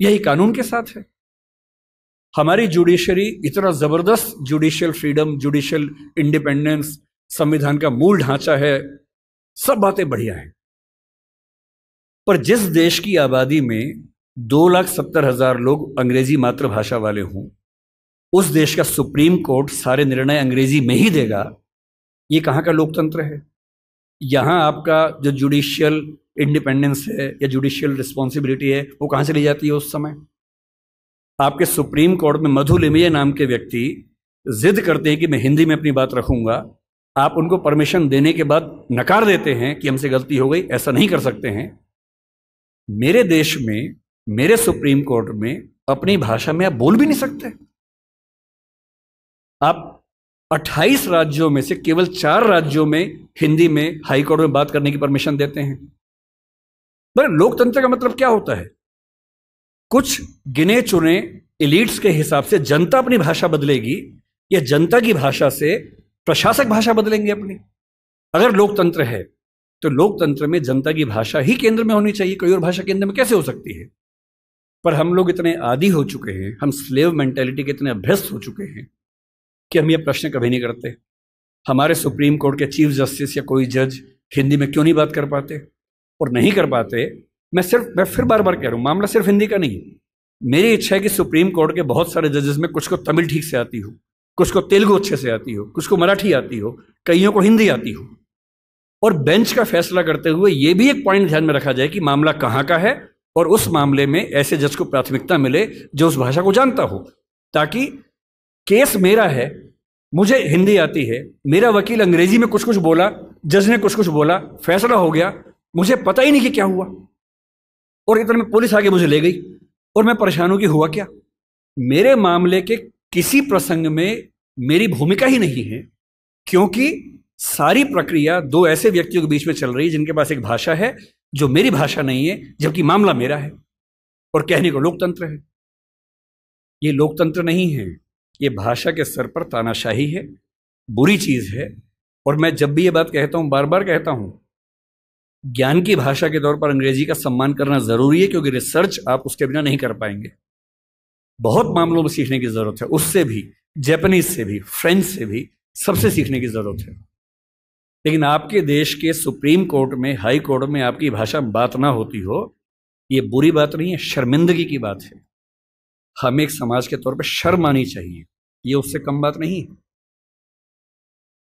यही कानून के साथ है हमारी जुडिशरी इतना जबरदस्त जुडिशियल फ्रीडम जुडिशियल इंडिपेंडेंस संविधान का मूल ढांचा है सब बातें बढ़िया हैं पर जिस देश की आबादी में दो लाख सत्तर हजार लोग अंग्रेजी मातृभाषा वाले हों उस देश का सुप्रीम कोर्ट सारे निर्णय अंग्रेजी में ही देगा ये कहाँ का लोकतंत्र है यहाँ आपका जो जुडिशियल इंडिपेंडेंस है या जुडिशियल रिस्पॉन्सिबिलिटी है वो कहाँ से ली जाती है उस समय आपके सुप्रीम कोर्ट में मधु लिमिया नाम के व्यक्ति जिद करते हैं कि मैं हिंदी में अपनी बात रखूंगा आप उनको परमिशन देने के बाद नकार देते हैं कि हमसे गलती हो गई ऐसा नहीं कर सकते हैं मेरे देश में मेरे सुप्रीम कोर्ट में अपनी भाषा में आप बोल भी नहीं सकते आप अट्ठाईस राज्यों में से केवल चार राज्यों में हिंदी में हाई कोर्ट में बात करने की परमिशन देते हैं पर लोकतंत्र का मतलब क्या होता है कुछ गिने चुने इलीट्स के हिसाब से जनता अपनी भाषा बदलेगी या जनता की भाषा से प्रशासक भाषा बदलेंगे अपनी अगर लोकतंत्र है तो लोकतंत्र में जनता की भाषा ही केंद्र में होनी चाहिए कोई और भाषा केंद्र में कैसे हो सकती है पर हम लोग इतने आदि हो चुके हैं हम स्लेव मेंटेलिटी के इतने अभ्यस्त हो चुके हैं कि हम ये प्रश्न कभी नहीं करते हमारे सुप्रीम कोर्ट के चीफ जस्टिस या कोई जज हिंदी में क्यों नहीं बात कर पाते और नहीं कर पाते मैं सिर्फ मैं फिर बार बार कह रहा हूँ मामला सिर्फ हिंदी का नहीं मेरी इच्छा है कि सुप्रीम कोर्ट के बहुत सारे जजेस में कुछ को तमिल ठीक से आती हो कुछ को तेलुगु अच्छे से आती हो कुछ को मराठी आती हो कईयों को हिंदी आती हो और बेंच का फैसला करते हुए ये भी एक पॉइंट ध्यान में रखा जाए कि मामला कहाँ का है और उस मामले में ऐसे जज को प्राथमिकता मिले जो उस भाषा को जानता हो ताकि केस मेरा है मुझे हिंदी आती है मेरा वकील अंग्रेजी में कुछ कुछ बोला जज ने कुछ कुछ बोला फैसला हो गया मुझे पता ही नहीं कि क्या हुआ और इधर में पुलिस आके मुझे ले गई और मैं परेशान हूं कि हुआ क्या मेरे मामले के किसी प्रसंग में मेरी भूमिका ही नहीं है क्योंकि सारी प्रक्रिया दो ऐसे व्यक्तियों के बीच में चल रही है जिनके पास एक भाषा है जो मेरी भाषा नहीं है जबकि मामला मेरा है और कहने को लोकतंत्र है ये लोकतंत्र नहीं है ये भाषा के स्तर पर तानाशाही है बुरी चीज़ है और मैं जब भी ये बात कहता हूँ बार बार कहता हूँ ज्ञान की भाषा के तौर पर अंग्रेजी का सम्मान करना ज़रूरी है क्योंकि रिसर्च आप उसके बिना नहीं कर पाएंगे बहुत मामलों में सीखने की ज़रूरत है उससे भी जैपनीज से भी फ्रेंच से भी सबसे सीखने की ज़रूरत है लेकिन आपके देश के सुप्रीम कोर्ट में हाई कोर्ट में आपकी भाषा बात ना होती हो ये बुरी बात नहीं है शर्मिंदगी की बात है हमें एक समाज के तौर पर शर्म आनी चाहिए ये उससे कम बात नहीं है